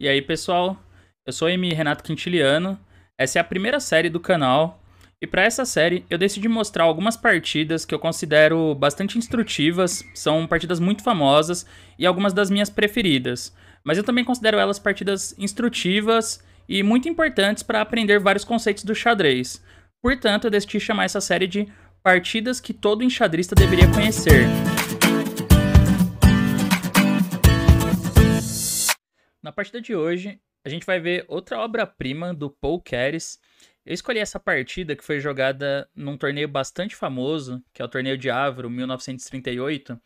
E aí, pessoal, eu sou o M. Renato Quintiliano. Essa é a primeira série do canal. E para essa série, eu decidi mostrar algumas partidas que eu considero bastante instrutivas, são partidas muito famosas e algumas das minhas preferidas. Mas eu também considero elas partidas instrutivas e muito importantes para aprender vários conceitos do xadrez. Portanto, eu decidi chamar essa série de Partidas que todo enxadrista deveria conhecer. Na partida de hoje, a gente vai ver outra obra-prima do Paul Keres. Eu escolhi essa partida que foi jogada num torneio bastante famoso, que é o Torneio de Avro, 1938,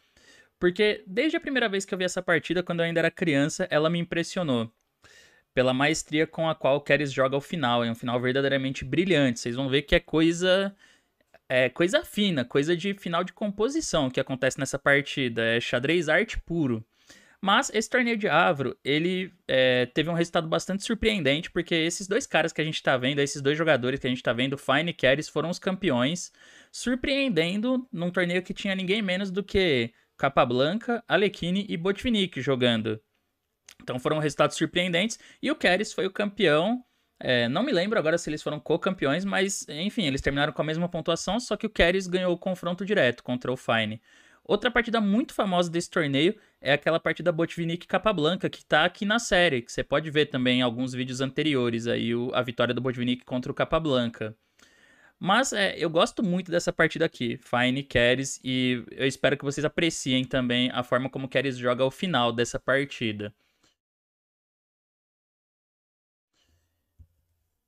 porque desde a primeira vez que eu vi essa partida, quando eu ainda era criança, ela me impressionou pela maestria com a qual o Keres joga o final. É um final verdadeiramente brilhante. Vocês vão ver que é coisa. É coisa fina, coisa de final de composição que acontece nessa partida. É xadrez arte puro. Mas esse torneio de Avro, ele é, teve um resultado bastante surpreendente, porque esses dois caras que a gente está vendo, esses dois jogadores que a gente está vendo, Fine e Keres, foram os campeões, surpreendendo num torneio que tinha ninguém menos do que Capablanca, Alekhine e Botvinnik jogando. Então foram resultados surpreendentes, e o Keres foi o campeão é, não me lembro agora se eles foram co-campeões, mas enfim, eles terminaram com a mesma pontuação, só que o Keres ganhou o confronto direto contra o Fine. Outra partida muito famosa desse torneio é aquela partida Botvinnik Capablanca, que tá aqui na série, que você pode ver também em alguns vídeos anteriores aí o, a vitória do Botvinnik contra o Capablanca. Mas é, eu gosto muito dessa partida aqui, Fine Keres, e eu espero que vocês apreciem também a forma como Keres joga ao final dessa partida.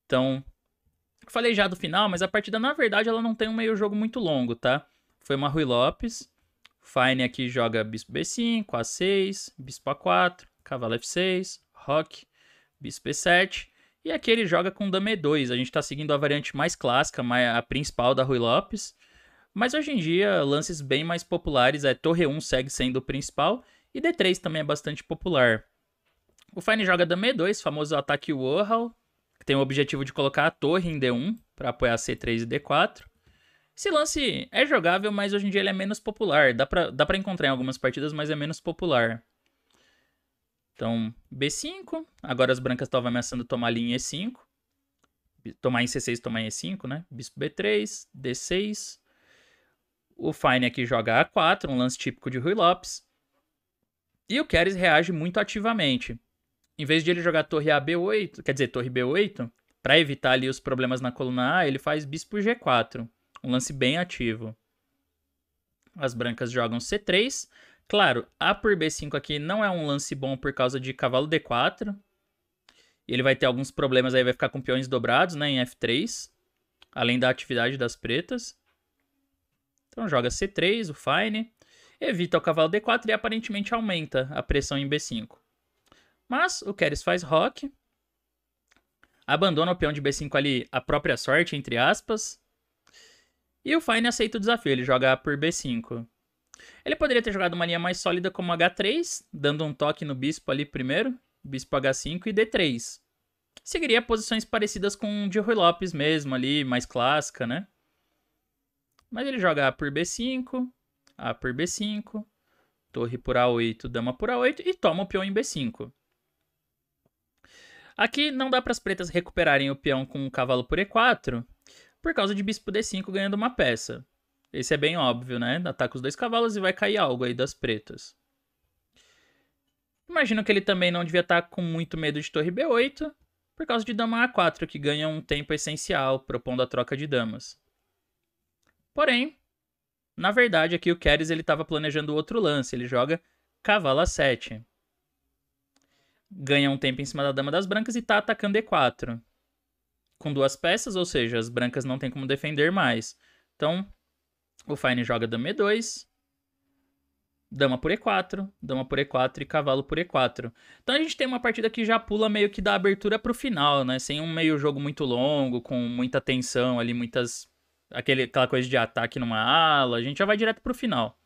Então, falei já do final, mas a partida na verdade ela não tem um meio jogo muito longo, tá? Foi uma Rui Lopes, Fine aqui joga bispo b5, a6, bispo a4, cavalo f6, roque, bispo b7. E aqui ele joga com dama e2. A gente está seguindo a variante mais clássica, a principal da Rui Lopes. Mas hoje em dia, lances bem mais populares é torre 1 segue sendo o principal e d3 também é bastante popular. O Fine joga dama e2, famoso ataque Warhol, que tem o objetivo de colocar a torre em d1 para apoiar c3 e d4. Esse lance é jogável, mas hoje em dia ele é menos popular. Dá pra, dá pra encontrar em algumas partidas, mas é menos popular. Então, B5. Agora as brancas estavam ameaçando tomar linha E5. Tomar em C6, tomar em E5, né? Bispo B3, D6. O Fine aqui joga A4, um lance típico de Rui Lopes. E o Keres reage muito ativamente. Em vez de ele jogar torre ab 8 quer dizer, torre B8, para evitar ali os problemas na coluna A, ele faz bispo G4. Um lance bem ativo. As brancas jogam C3. Claro, A por B5 aqui não é um lance bom por causa de cavalo D4. Ele vai ter alguns problemas aí, vai ficar com peões dobrados né, em F3. Além da atividade das pretas. Então joga C3, o fine. Evita o cavalo D4 e aparentemente aumenta a pressão em B5. Mas o Keres faz rock. Abandona o peão de B5 ali, a própria sorte, entre aspas. E o Fine aceita o desafio, ele joga por B5. Ele poderia ter jogado uma linha mais sólida como H3, dando um toque no bispo ali primeiro, bispo H5 e D3. Seguiria posições parecidas com o de Rui Lopes mesmo ali, mais clássica, né? Mas ele joga A por B5, A por B5, torre por A8, dama por A8 e toma o peão em B5. Aqui não dá para as pretas recuperarem o peão com o cavalo por E4, por causa de bispo D5 ganhando uma peça. Esse é bem óbvio, né? Ataca os dois cavalos e vai cair algo aí das pretas. Imagino que ele também não devia estar tá com muito medo de torre B8, por causa de dama A4, que ganha um tempo essencial, propondo a troca de damas. Porém, na verdade, aqui o Keres estava planejando outro lance. Ele joga cavalo A7. Ganha um tempo em cima da dama das brancas e está atacando E4 com duas peças, ou seja, as brancas não tem como defender mais. Então, o Fine joga dama e2, dama por e4, dama por e4 e cavalo por e4. Então a gente tem uma partida que já pula meio que da abertura pro final, né? Sem um meio jogo muito longo, com muita tensão ali, muitas... Aquele, aquela coisa de ataque numa ala, a gente já vai direto pro final.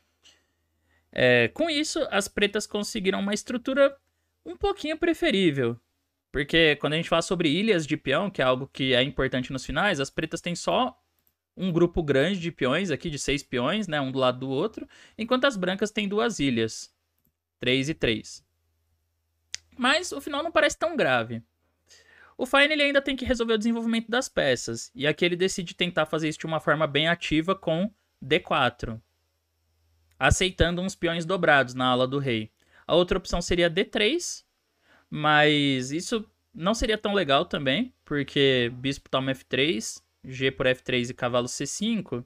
É, com isso, as pretas conseguiram uma estrutura um pouquinho preferível. Porque quando a gente fala sobre ilhas de peão, que é algo que é importante nos finais, as pretas têm só um grupo grande de peões aqui, de seis peões, né? Um do lado do outro. Enquanto as brancas têm duas ilhas. Três e três. Mas o final não parece tão grave. O Fine ele ainda tem que resolver o desenvolvimento das peças. E aqui ele decide tentar fazer isso de uma forma bem ativa com D4. Aceitando uns peões dobrados na ala do rei. A outra opção seria D3, mas isso não seria tão legal também, porque bispo toma f3, g por f3 e cavalo c5.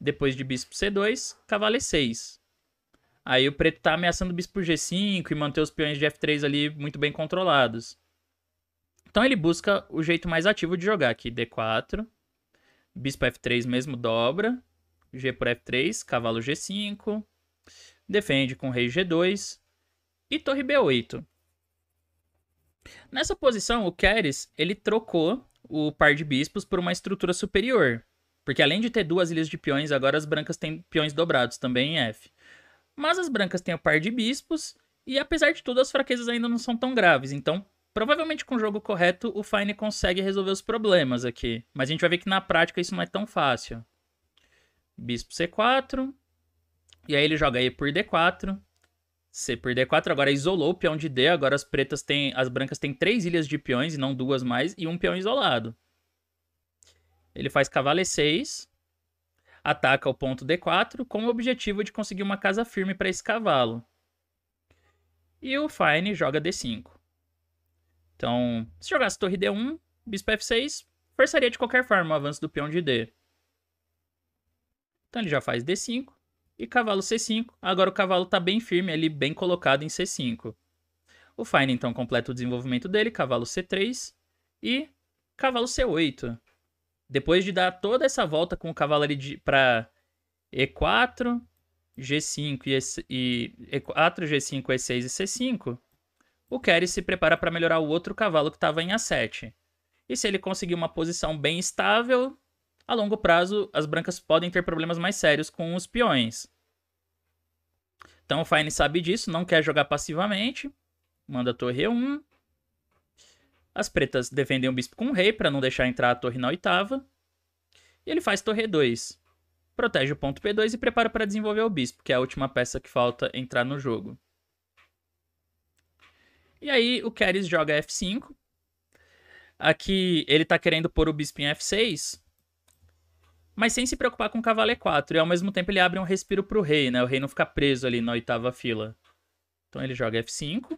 Depois de bispo c2, cavalo e6. Aí o preto tá ameaçando o bispo g5 e manter os peões de f3 ali muito bem controlados. Então ele busca o jeito mais ativo de jogar aqui, d4. Bispo f3 mesmo dobra. G por f3, cavalo g5. Defende com rei g2 e torre b8. Nessa posição, o Keres, ele trocou o par de bispos por uma estrutura superior. Porque além de ter duas ilhas de peões, agora as brancas têm peões dobrados também em F. Mas as brancas têm o par de bispos, e apesar de tudo, as fraquezas ainda não são tão graves. Então, provavelmente com o jogo correto, o Fine consegue resolver os problemas aqui. Mas a gente vai ver que na prática isso não é tão fácil. Bispo C4. E aí ele joga E por D4 c por d 4 agora isolou o peão de D, agora as pretas têm. As brancas têm 3 ilhas de peões e não duas mais, e um peão isolado. Ele faz cavalo e 6 ataca o ponto D4 com o objetivo de conseguir uma casa firme para esse cavalo. E o Fine joga D5. Então, se jogasse torre D1, bispo F6, forçaria de qualquer forma o avanço do peão de D. Então ele já faz D5 e cavalo C5. Agora o cavalo está bem firme ali, bem colocado em C5. O Fine então completa o desenvolvimento dele, cavalo C3 e cavalo C8. Depois de dar toda essa volta com o cavalo ali para E4, G5 e, E4, e, G5, E6 e 4 g 5 e 6 e c 5 o Kerry se prepara para melhorar o outro cavalo que estava em A7. E se ele conseguir uma posição bem estável, a longo prazo, as brancas podem ter problemas mais sérios com os peões. Então o Fine sabe disso, não quer jogar passivamente. Manda a torre 1. As pretas defendem o bispo com o rei para não deixar entrar a torre na oitava. E ele faz torre 2. Protege o ponto P2 e prepara para desenvolver o bispo, que é a última peça que falta entrar no jogo. E aí o Keres joga F5. Aqui ele está querendo pôr o bispo em F6, mas sem se preocupar com o cavalo E4. E ao mesmo tempo ele abre um respiro pro rei, né? O rei não fica preso ali na oitava fila. Então ele joga F5.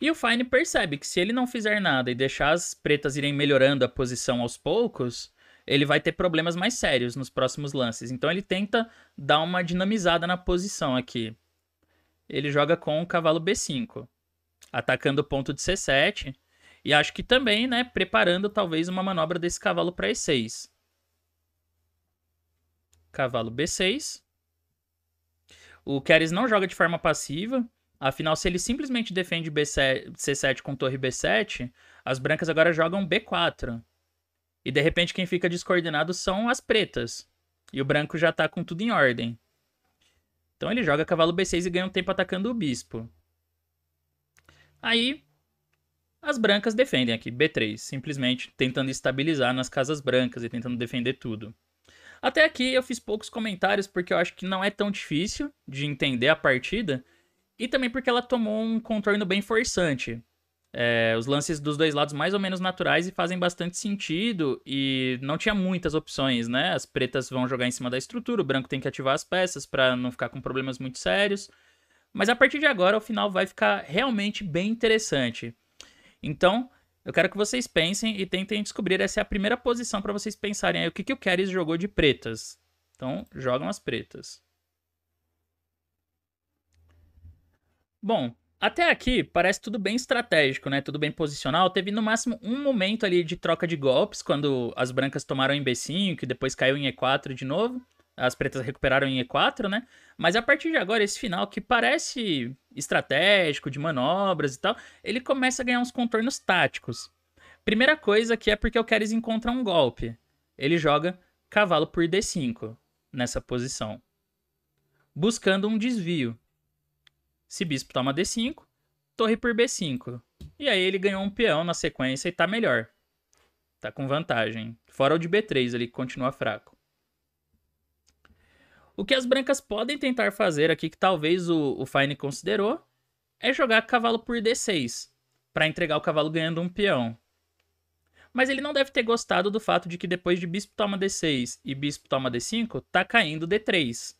E o Fine percebe que se ele não fizer nada e deixar as pretas irem melhorando a posição aos poucos, ele vai ter problemas mais sérios nos próximos lances. Então ele tenta dar uma dinamizada na posição aqui. Ele joga com o cavalo B5, atacando o ponto de C7. E acho que também, né, preparando talvez uma manobra desse cavalo para E6. Cavalo B6. O Keres não joga de forma passiva. Afinal, se ele simplesmente defende B7, C7 com torre B7, as brancas agora jogam B4. E de repente quem fica descoordenado são as pretas. E o branco já tá com tudo em ordem. Então ele joga cavalo B6 e ganha um tempo atacando o bispo. Aí as brancas defendem aqui, B3, simplesmente tentando estabilizar nas casas brancas e tentando defender tudo. Até aqui eu fiz poucos comentários porque eu acho que não é tão difícil de entender a partida e também porque ela tomou um contorno bem forçante. É, os lances dos dois lados mais ou menos naturais e fazem bastante sentido e não tinha muitas opções, né? As pretas vão jogar em cima da estrutura, o branco tem que ativar as peças para não ficar com problemas muito sérios. Mas a partir de agora, o final vai ficar realmente bem interessante. Então, eu quero que vocês pensem e tentem descobrir. Essa é a primeira posição para vocês pensarem aí o que, que o Keres jogou de pretas. Então, jogam as pretas. Bom, até aqui parece tudo bem estratégico, né? Tudo bem posicional. Teve no máximo um momento ali de troca de golpes, quando as brancas tomaram em B5 que depois caiu em E4 de novo as pretas recuperaram em E4, né? Mas a partir de agora, esse final que parece estratégico, de manobras e tal, ele começa a ganhar uns contornos táticos. Primeira coisa que é porque o Keres encontra um golpe. Ele joga cavalo por D5 nessa posição, buscando um desvio. Se bispo toma D5, torre por B5. E aí ele ganhou um peão na sequência e tá melhor. Tá com vantagem. Fora o de B3 ali, que continua fraco. O que as brancas podem tentar fazer aqui, que talvez o, o Fine considerou, é jogar cavalo por D6, para entregar o cavalo ganhando um peão. Mas ele não deve ter gostado do fato de que depois de bispo toma D6 e bispo toma D5, tá caindo D3.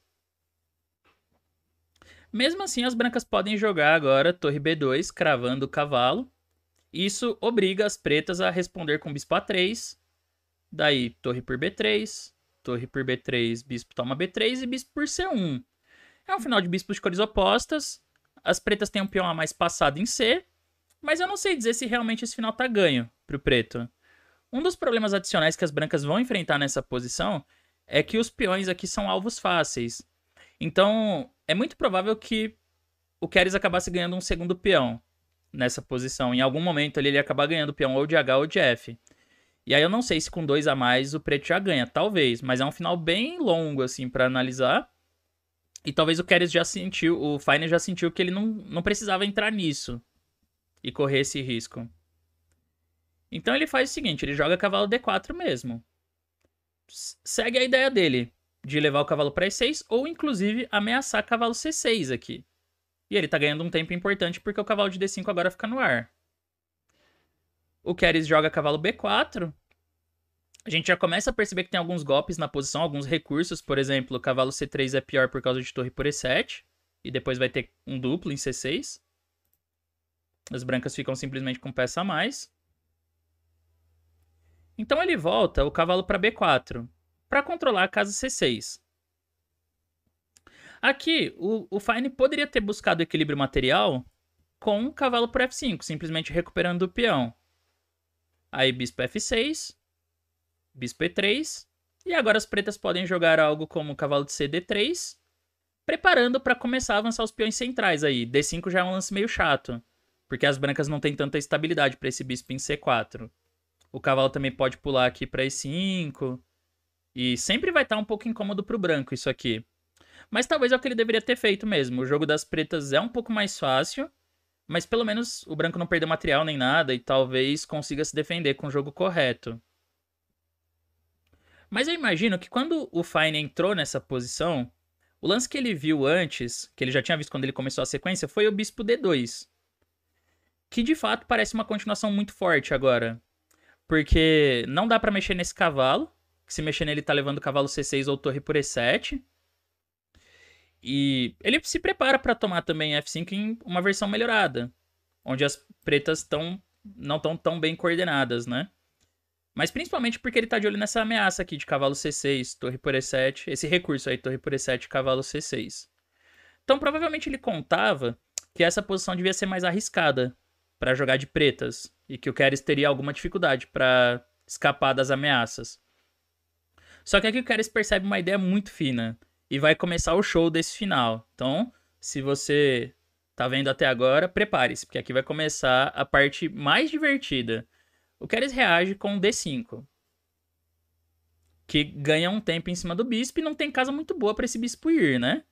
Mesmo assim, as brancas podem jogar agora torre B2, cravando o cavalo. Isso obriga as pretas a responder com bispo A3, daí torre por B3, torre por B3, bispo toma B3 e bispo por C1. É um final de bispos de cores opostas. As pretas têm um peão a mais passado em C, mas eu não sei dizer se realmente esse final tá ganho pro preto. Um dos problemas adicionais que as brancas vão enfrentar nessa posição é que os peões aqui são alvos fáceis. Então, é muito provável que o Keres acabasse ganhando um segundo peão nessa posição. Em algum momento ele ia acabar ganhando peão ou de H ou de F. E aí eu não sei se com dois a mais o preto já ganha, talvez, mas é um final bem longo, assim, para analisar. E talvez o Keres já sentiu, o Fainer já sentiu que ele não, não precisava entrar nisso e correr esse risco. Então ele faz o seguinte, ele joga cavalo D4 mesmo. Segue a ideia dele de levar o cavalo para E6 ou inclusive ameaçar cavalo C6 aqui. E ele tá ganhando um tempo importante porque o cavalo de D5 agora fica no ar. O Keres joga cavalo B4 a gente já começa a perceber que tem alguns golpes na posição, alguns recursos. Por exemplo, o cavalo C3 é pior por causa de torre por E7. E depois vai ter um duplo em C6. As brancas ficam simplesmente com peça a mais. Então ele volta o cavalo para B4, para controlar a casa C6. Aqui, o, o Fine poderia ter buscado equilíbrio material com o cavalo por F5, simplesmente recuperando o peão. Aí bispo F6, bispo e3. E agora as pretas podem jogar algo como cavalo de cd3, preparando para começar a avançar os peões centrais aí. d5 já é um lance meio chato, porque as brancas não têm tanta estabilidade para esse bispo em c4. O cavalo também pode pular aqui para e5. E sempre vai estar tá um pouco incômodo para o branco isso aqui. Mas talvez é o que ele deveria ter feito mesmo. O jogo das pretas é um pouco mais fácil, mas pelo menos o branco não perdeu material nem nada e talvez consiga se defender com o jogo correto. Mas eu imagino que quando o Fine entrou nessa posição, o lance que ele viu antes, que ele já tinha visto quando ele começou a sequência, foi o Bispo D2. Que de fato parece uma continuação muito forte agora. Porque não dá para mexer nesse cavalo. Que se mexer nele tá levando o cavalo C6 ou torre por E7. E ele se prepara para tomar também F5 em uma versão melhorada. Onde as pretas tão, não estão tão bem coordenadas, né? Mas principalmente porque ele tá de olho nessa ameaça aqui de cavalo C6, torre por E7, esse recurso aí, torre por E7, cavalo C6. Então provavelmente ele contava que essa posição devia ser mais arriscada para jogar de pretas e que o Keres teria alguma dificuldade para escapar das ameaças. Só que aqui o Keres percebe uma ideia muito fina e vai começar o show desse final. Então, se você tá vendo até agora, prepare-se, porque aqui vai começar a parte mais divertida. O Keres reage com D5. Que ganha um tempo em cima do bispo e não tem casa muito boa para esse bispo ir, né?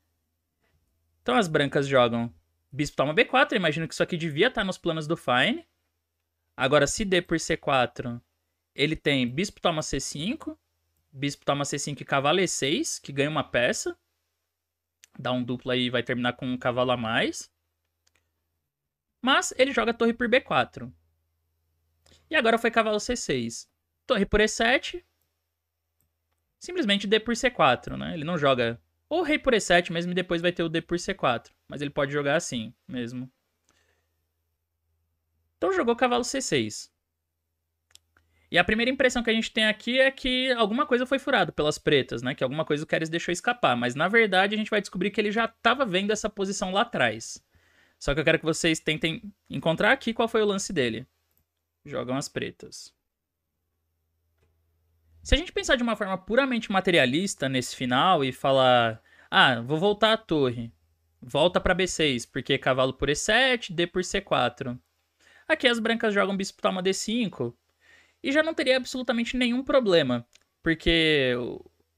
Então as brancas jogam. Bispo toma B4. Imagino que isso aqui devia estar tá nos planos do Fine. Agora, se D por C4, ele tem bispo toma C5. Bispo toma C5 e cavalo E6, que ganha uma peça. Dá um duplo aí e vai terminar com um cavalo a mais. Mas ele joga torre por B4. E agora foi cavalo C6. Torre por E7. Simplesmente D por C4, né? Ele não joga ou rei por E7 mesmo e depois vai ter o D por C4. Mas ele pode jogar assim mesmo. Então jogou cavalo C6. E a primeira impressão que a gente tem aqui é que alguma coisa foi furada pelas pretas, né? Que alguma coisa o Keres deixou escapar. Mas na verdade a gente vai descobrir que ele já estava vendo essa posição lá atrás. Só que eu quero que vocês tentem encontrar aqui qual foi o lance dele jogam as pretas. Se a gente pensar de uma forma puramente materialista nesse final e falar, ah, vou voltar à torre, volta para B6, porque cavalo por E7, D por C4. Aqui as brancas jogam bispo toma D5 e já não teria absolutamente nenhum problema, porque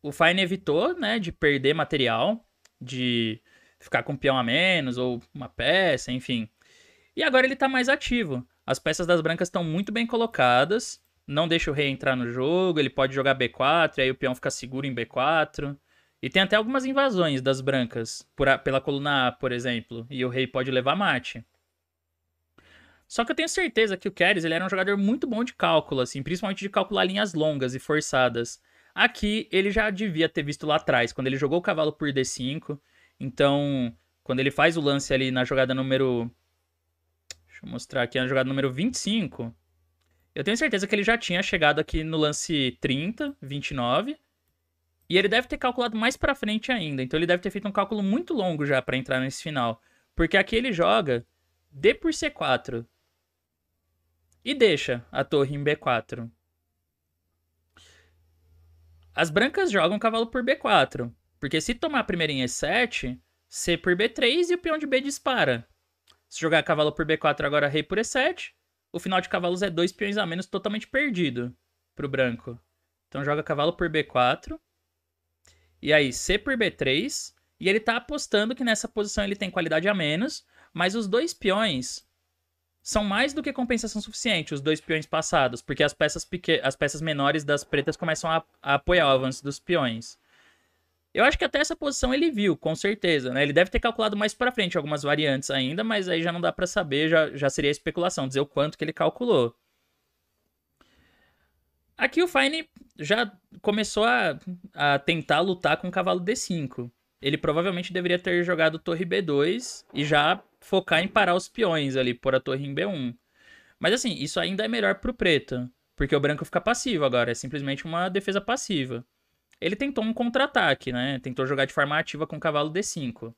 o Fine evitou, né, de perder material, de ficar com um peão a menos ou uma peça, enfim. E agora ele tá mais ativo. As peças das brancas estão muito bem colocadas. Não deixa o rei entrar no jogo. Ele pode jogar B4, aí o peão fica seguro em B4. E tem até algumas invasões das brancas a, pela coluna A, por exemplo. E o rei pode levar mate. Só que eu tenho certeza que o Keres ele era um jogador muito bom de cálculo, assim, principalmente de calcular linhas longas e forçadas. Aqui ele já devia ter visto lá atrás, quando ele jogou o cavalo por D5. Então, quando ele faz o lance ali na jogada número Deixa eu mostrar aqui a é jogada número 25. Eu tenho certeza que ele já tinha chegado aqui no lance 30, 29. E ele deve ter calculado mais para frente ainda. Então ele deve ter feito um cálculo muito longo já para entrar nesse final. Porque aqui ele joga D por C4. E deixa a torre em B4. As brancas jogam cavalo por B4. Porque se tomar primeiro em E7, C por B3 e o peão de B dispara. Se jogar cavalo por B4, agora rei por E7. O final de cavalos é dois peões a menos totalmente perdido pro branco. Então joga cavalo por B4. E aí, C por B3. E ele tá apostando que nessa posição ele tem qualidade a menos, mas os dois peões são mais do que compensação suficiente, os dois peões passados, porque as peças, pequ... as peças menores das pretas começam a, a apoiar o avanço dos peões. Eu acho que até essa posição ele viu, com certeza, né? Ele deve ter calculado mais para frente algumas variantes ainda, mas aí já não dá para saber, já, já seria especulação, dizer o quanto que ele calculou. Aqui o Fine já começou a, a tentar lutar com o cavalo D5. Ele provavelmente deveria ter jogado torre B2 e já focar em parar os peões ali, pôr a torre em B1. Mas assim, isso ainda é melhor pro preto, porque o branco fica passivo agora, é simplesmente uma defesa passiva. Ele tentou um contra-ataque, né? Tentou jogar de forma ativa com o cavalo D5.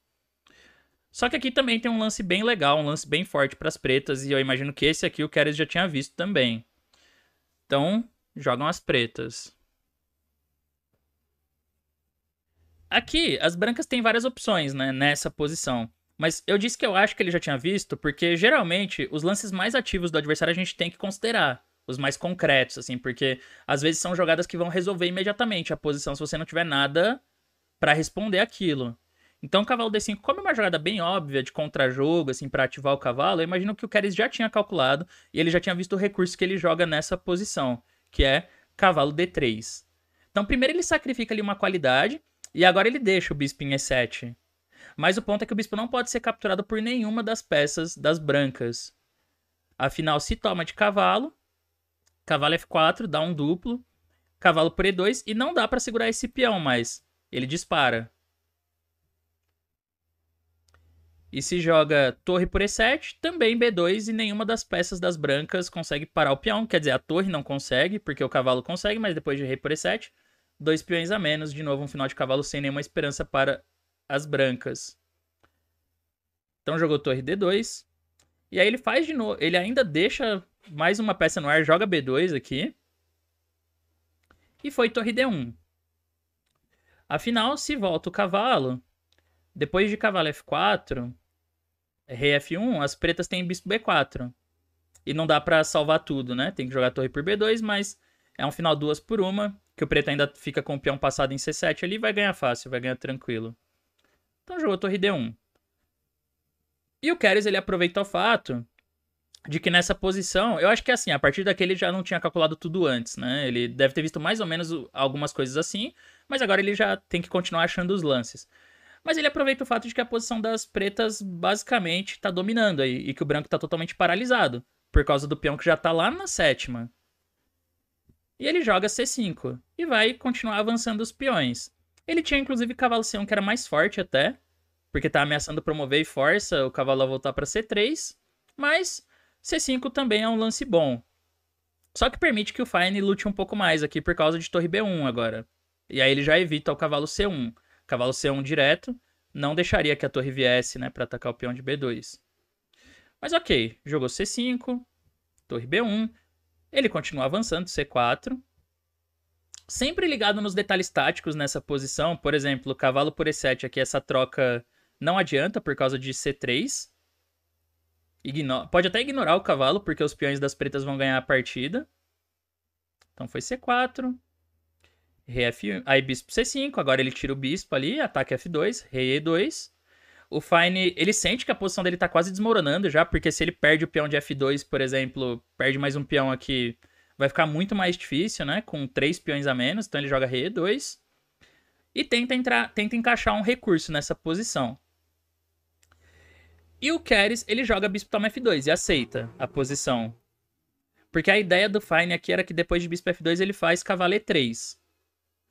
Só que aqui também tem um lance bem legal, um lance bem forte para as pretas, e eu imagino que esse aqui o Keres já tinha visto também. Então, jogam as pretas. Aqui, as brancas têm várias opções, né, nessa posição. Mas eu disse que eu acho que ele já tinha visto, porque geralmente os lances mais ativos do adversário a gente tem que considerar os mais concretos, assim, porque às vezes são jogadas que vão resolver imediatamente a posição se você não tiver nada para responder aquilo. Então, o cavalo D5, como é uma jogada bem óbvia de contra-jogo, assim, para ativar o cavalo, eu imagino que o Keres já tinha calculado e ele já tinha visto o recurso que ele joga nessa posição, que é cavalo D3. Então, primeiro ele sacrifica ali uma qualidade e agora ele deixa o bispo em E7. Mas o ponto é que o bispo não pode ser capturado por nenhuma das peças das brancas. Afinal, se toma de cavalo, Cavalo F4 dá um duplo. Cavalo por E2. E não dá para segurar esse peão, mas ele dispara. E se joga torre por E7, também B2, e nenhuma das peças das brancas consegue parar o peão. Quer dizer, a torre não consegue, porque o cavalo consegue, mas depois de rei por E7, dois peões a menos. De novo, um final de cavalo sem nenhuma esperança para as brancas. Então jogou torre D2. E aí ele faz de novo. Ele ainda deixa mais uma peça no ar, joga B2 aqui. E foi torre D1. Afinal, se volta o cavalo, depois de cavalo F4, rei F1, as pretas têm bispo B4. E não dá para salvar tudo, né? Tem que jogar torre por B2, mas é um final duas por uma, que o preto ainda fica com o peão passado em C7 ali, vai ganhar fácil, vai ganhar tranquilo. Então jogou torre D1. E o Keres, ele aproveita o fato de que nessa posição, eu acho que assim, a partir daquele ele já não tinha calculado tudo antes, né? Ele deve ter visto mais ou menos algumas coisas assim, mas agora ele já tem que continuar achando os lances. Mas ele aproveita o fato de que a posição das pretas basicamente tá dominando aí e que o branco tá totalmente paralisado por causa do peão que já tá lá na sétima. E ele joga C5 e vai continuar avançando os peões. Ele tinha inclusive cavalo C1 que era mais forte até, porque tá ameaçando promover e força o cavalo a voltar para C3, mas C5 também é um lance bom. Só que permite que o Fine lute um pouco mais aqui por causa de torre B1 agora. E aí ele já evita o cavalo C1. Cavalo C1 direto não deixaria que a torre viesse, né, para atacar o peão de B2. Mas ok, jogou C5, torre B1, ele continua avançando, C4. Sempre ligado nos detalhes táticos nessa posição, por exemplo, cavalo por E7 aqui, essa troca não adianta por causa de C3. Igno pode até ignorar o cavalo, porque os peões das pretas vão ganhar a partida. Então foi C4. Rei F1. Aí bispo C5. Agora ele tira o bispo ali. Ataque F2. Rei E2. O Fine, ele sente que a posição dele tá quase desmoronando já, porque se ele perde o peão de F2, por exemplo, perde mais um peão aqui, vai ficar muito mais difícil, né? Com três peões a menos. Então ele joga Rei E2. E tenta, entrar, tenta encaixar um recurso nessa posição. E o Keres, ele joga bispo toma f2 e aceita a posição. Porque a ideia do Fine aqui era que depois de bispo f2 ele faz cavalo e3.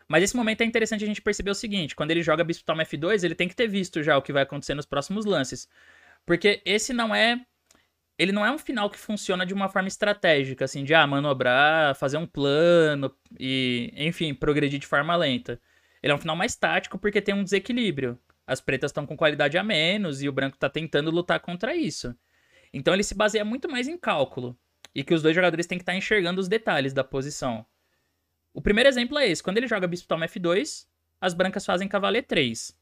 Mas esse momento é interessante a gente perceber o seguinte, quando ele joga bispo toma f2, ele tem que ter visto já o que vai acontecer nos próximos lances. Porque esse não é ele não é um final que funciona de uma forma estratégica, assim, de ah, manobrar, fazer um plano e, enfim, progredir de forma lenta. Ele é um final mais tático porque tem um desequilíbrio as pretas estão com qualidade a menos e o branco está tentando lutar contra isso. Então ele se baseia muito mais em cálculo e que os dois jogadores têm que estar tá enxergando os detalhes da posição. O primeiro exemplo é esse: quando ele joga bispo toma f2, as brancas fazem e 3.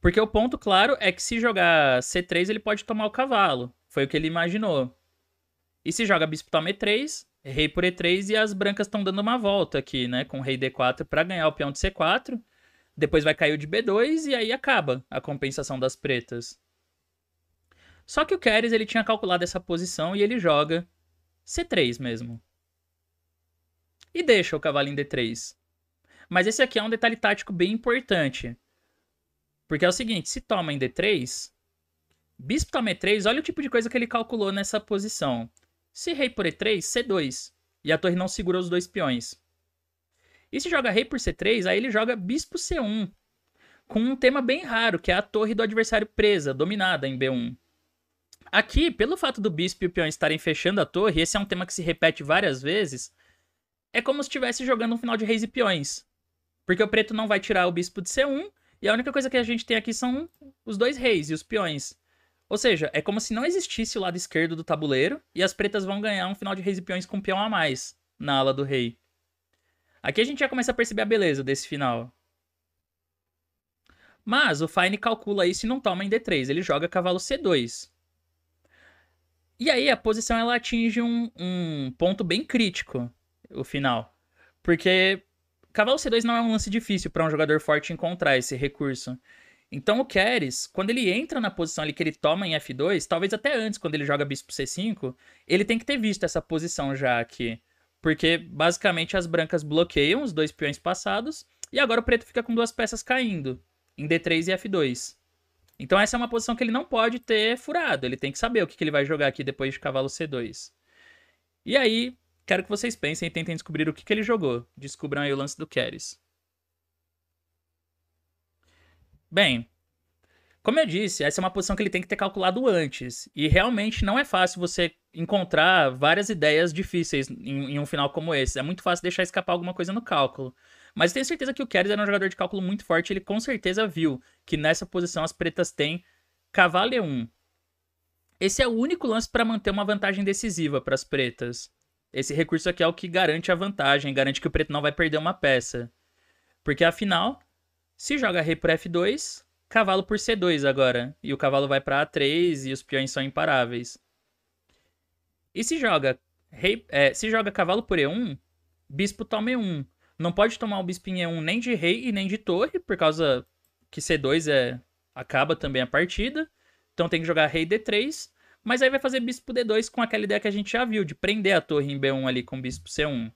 Porque o ponto claro é que se jogar c3 ele pode tomar o cavalo, foi o que ele imaginou. E se joga bispo toma e3, rei por e3 e as brancas estão dando uma volta aqui, né, com rei d4 para ganhar o peão de c4 depois vai cair o de B2 e aí acaba a compensação das pretas. Só que o Keres ele tinha calculado essa posição e ele joga C3 mesmo. E deixa o cavalo em D3. Mas esse aqui é um detalhe tático bem importante. Porque é o seguinte, se toma em D3, bispo toma E3, olha o tipo de coisa que ele calculou nessa posição. Se rei por E3, C2. E a torre não segura os dois peões. E se joga rei por c3, aí ele joga bispo c1, com um tema bem raro, que é a torre do adversário presa, dominada em b1. Aqui, pelo fato do bispo e o peão estarem fechando a torre, esse é um tema que se repete várias vezes, é como se estivesse jogando um final de reis e peões. Porque o preto não vai tirar o bispo de c1, e a única coisa que a gente tem aqui são os dois reis e os peões. Ou seja, é como se não existisse o lado esquerdo do tabuleiro, e as pretas vão ganhar um final de reis e peões com um peão a mais na ala do rei. Aqui a gente já começa a perceber a beleza desse final. Mas o Fine calcula isso e não toma em D3, ele joga cavalo C2. E aí a posição ela atinge um, um ponto bem crítico, o final. Porque cavalo C2 não é um lance difícil para um jogador forte encontrar esse recurso. Então o Keres, quando ele entra na posição ali que ele toma em F2, talvez até antes, quando ele joga bispo C5, ele tem que ter visto essa posição já aqui. Porque basicamente as brancas bloqueiam os dois peões passados. E agora o preto fica com duas peças caindo. Em D3 e F2. Então essa é uma posição que ele não pode ter furado. Ele tem que saber o que, que ele vai jogar aqui depois de cavalo C2. E aí, quero que vocês pensem e tentem descobrir o que, que ele jogou. Descubram aí o lance do Keres. Bem, como eu disse, essa é uma posição que ele tem que ter calculado antes. E realmente não é fácil você encontrar várias ideias difíceis em, em um final como esse. É muito fácil deixar escapar alguma coisa no cálculo. Mas tenho certeza que o Keres era um jogador de cálculo muito forte. Ele com certeza viu que nessa posição as pretas têm cavalo E1. Esse é o único lance para manter uma vantagem decisiva para as pretas. Esse recurso aqui é o que garante a vantagem, garante que o preto não vai perder uma peça. Porque afinal, se joga rei por F2, cavalo por C2 agora. E o cavalo vai para A3 e os peões são imparáveis. E se joga rei, é, se joga cavalo por E1, bispo toma E1. Não pode tomar o bispo em E1 nem de rei e nem de torre, por causa que C2 é acaba também a partida. Então tem que jogar rei D3, mas aí vai fazer bispo D2 com aquela ideia que a gente já viu, de prender a torre em B1 ali com bispo C1.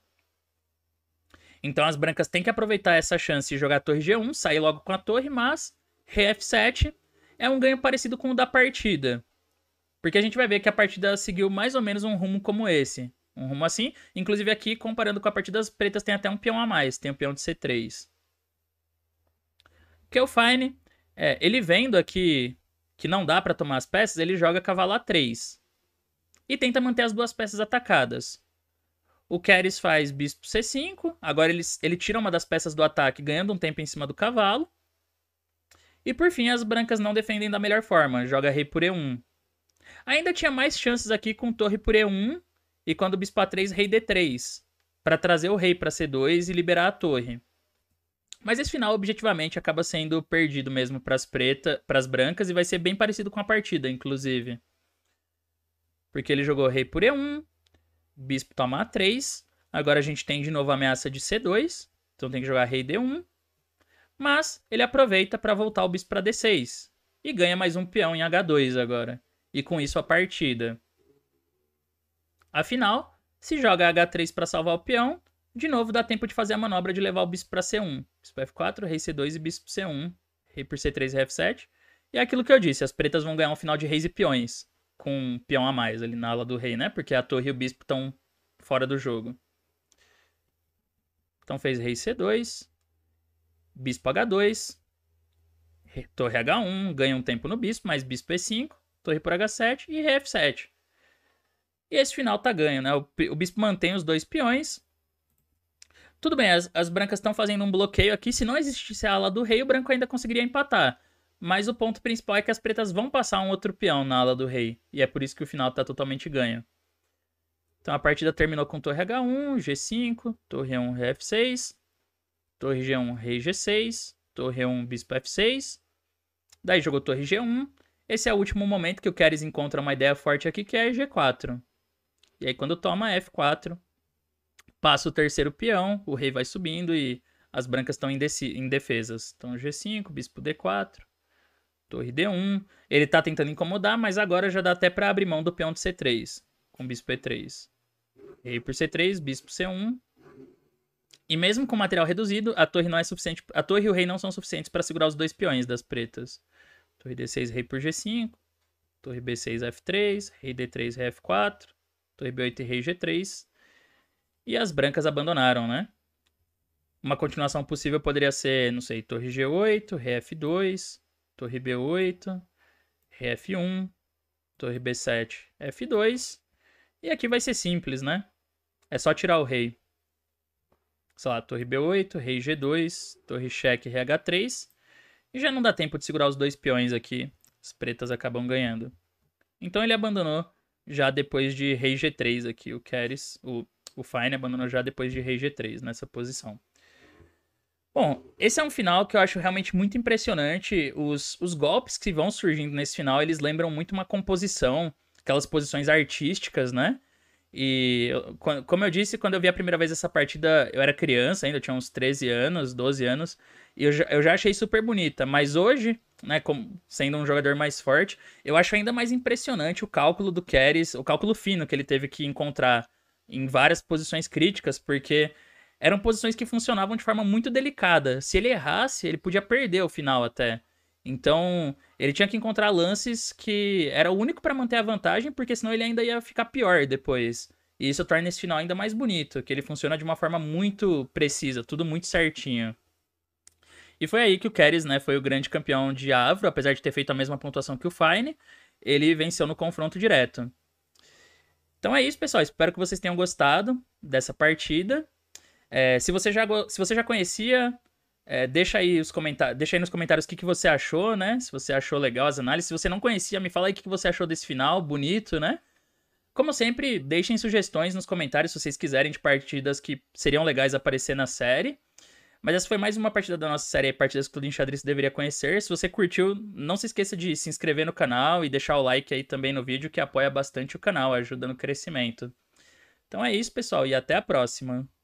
Então as brancas têm que aproveitar essa chance e jogar a torre G1, sair logo com a torre, mas RF7 é um ganho parecido com o da partida. Porque a gente vai ver que a partida seguiu mais ou menos um rumo como esse. Um rumo assim. Inclusive aqui, comparando com a partida as pretas, tem até um peão a mais. Tem um peão de C3. Que o Fine, é, ele vendo aqui que não dá para tomar as peças, ele joga cavalo A3. E tenta manter as duas peças atacadas. O Keres faz bispo C5. Agora ele, ele tira uma das peças do ataque, ganhando um tempo em cima do cavalo. E por fim, as brancas não defendem da melhor forma, joga rei por E1. Ainda tinha mais chances aqui com torre por E1 e quando bispo A3, rei D3, para trazer o rei para C2 e liberar a torre. Mas esse final, objetivamente, acaba sendo perdido mesmo para as pretas, para as brancas, e vai ser bem parecido com a partida, inclusive. Porque ele jogou rei por E1, bispo toma A3, agora a gente tem de novo a ameaça de C2, então tem que jogar rei D1, mas ele aproveita para voltar o bispo para D6 e ganha mais um peão em H2 agora. E com isso a partida. Afinal, se joga H3 para salvar o peão, de novo dá tempo de fazer a manobra de levar o bispo para C1. Bispo F4, rei C2 e bispo C1, rei por C3 e F7. E é aquilo que eu disse, as pretas vão ganhar um final de reis e peões, com um peão a mais ali na ala do rei, né? Porque a torre e o bispo estão fora do jogo. Então fez rei C2, bispo H2, torre H1, ganha um tempo no bispo, mais bispo E5, torre por H7 e rei F7. E esse final tá ganho, né? O, o bispo mantém os dois peões. Tudo bem, as, as brancas estão fazendo um bloqueio aqui. Se não existisse a ala do rei, o branco ainda conseguiria empatar. Mas o ponto principal é que as pretas vão passar um outro peão na ala do rei. E é por isso que o final tá totalmente ganho. Então a partida terminou com torre H1, G5, torre 1, Rf6. Torre G1, Rei G6. Torre E1, Bispo F6. Daí jogou Torre G1. Esse é o último momento que o Keres encontra uma ideia forte aqui, que é G4. E aí quando toma F4, passa o terceiro peão, o rei vai subindo e as brancas estão indefesas. Então G5, bispo D4, torre D1. Ele está tentando incomodar, mas agora já dá até para abrir mão do peão de C3, com bispo E3. Rei por C3, bispo C1, e mesmo com material reduzido, a torre não é suficiente. A torre e o rei não são suficientes para segurar os dois peões das pretas. Torre D6, rei por G5. Torre B6, F3. Rei D3, rei F4. Torre B8 e rei G3. E as brancas abandonaram, né? Uma continuação possível poderia ser, não sei, torre G8, rei F2, torre B8, rei F1, torre B7, F2. E aqui vai ser simples, né? É só tirar o rei sei lá, torre B8, rei G2, torre cheque RH3. E já não dá tempo de segurar os dois peões aqui. As pretas acabam ganhando. Então ele abandonou já depois de rei G3 aqui. O Keres, o, o Fine abandonou já depois de rei G3 nessa posição. Bom, esse é um final que eu acho realmente muito impressionante. Os, os golpes que vão surgindo nesse final, eles lembram muito uma composição, aquelas posições artísticas, né? E como eu disse, quando eu vi a primeira vez essa partida, eu era criança ainda, eu tinha uns 13 anos, 12 anos, e eu já, eu já achei super bonita. Mas hoje, né, como, sendo um jogador mais forte, eu acho ainda mais impressionante o cálculo do Keres, o cálculo fino que ele teve que encontrar em várias posições críticas, porque eram posições que funcionavam de forma muito delicada. Se ele errasse, ele podia perder o final até. Então, ele tinha que encontrar lances que era o único para manter a vantagem, porque senão ele ainda ia ficar pior depois. E isso torna esse final ainda mais bonito, que ele funciona de uma forma muito precisa, tudo muito certinho. E foi aí que o Keres, né, foi o grande campeão de Avro, apesar de ter feito a mesma pontuação que o Fine, ele venceu no confronto direto. Então é isso, pessoal. Espero que vocês tenham gostado dessa partida. É, se, você já, se você já conhecia é, deixa, aí os comentar... deixa aí nos comentários o que, que você achou, né? Se você achou legal as análises. Se você não conhecia, me fala aí o que, que você achou desse final, bonito, né? Como sempre, deixem sugestões nos comentários se vocês quiserem de partidas que seriam legais aparecer na série. Mas essa foi mais uma partida da nossa série, partidas que todo enxadrez deveria conhecer. Se você curtiu, não se esqueça de se inscrever no canal e deixar o like aí também no vídeo, que apoia bastante o canal, ajuda no crescimento. Então é isso, pessoal, e até a próxima.